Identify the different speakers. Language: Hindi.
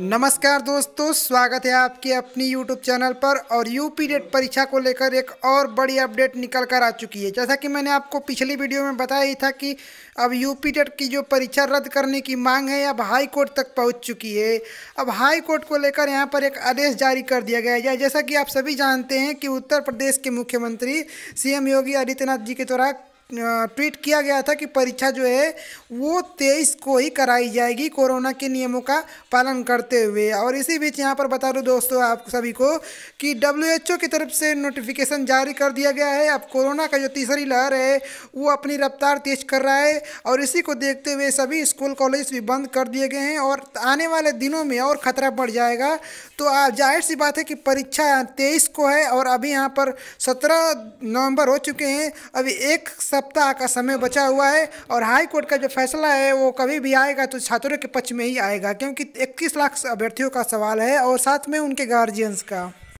Speaker 1: नमस्कार दोस्तों स्वागत है आपके अपनी YouTube चैनल पर और यूपी डेट परीक्षा को लेकर एक और बड़ी अपडेट निकल कर आ चुकी है जैसा कि मैंने आपको पिछली वीडियो में बताया ही था कि अब यूपी डेट की जो परीक्षा रद्द करने की मांग है अब हाई कोर्ट तक पहुंच चुकी है अब हाई कोर्ट को लेकर यहां पर एक आदेश जारी कर दिया गया है जैसा कि आप सभी जानते हैं कि उत्तर प्रदेश के मुख्यमंत्री सी योगी आदित्यनाथ जी के द्वारा ट्वीट किया गया था कि परीक्षा जो है वो तेईस को ही कराई जाएगी कोरोना के नियमों का पालन करते हुए और इसी बीच यहाँ पर बता दूँ दोस्तों आप सभी को कि डब्ल्यू की तरफ से नोटिफिकेशन जारी कर दिया गया है अब कोरोना का जो तीसरी लहर है वो अपनी रफ्तार तेज कर रहा है और इसी को देखते हुए सभी स्कूल कॉलेज भी बंद कर दिए गए हैं और आने वाले दिनों में और ख़तरा बढ़ जाएगा तो जाहिर सी बात है कि परीक्षा तेईस को है और अभी यहाँ पर सत्रह नवम्बर हो चुके हैं अभी एक सप्ताह का समय बचा हुआ है और हाई कोर्ट का जो फैसला है वो कभी भी आएगा तो छात्रों के पक्ष में ही आएगा क्योंकि इक्कीस लाख अभ्यर्थियों का सवाल है और साथ में उनके गार्जियंस का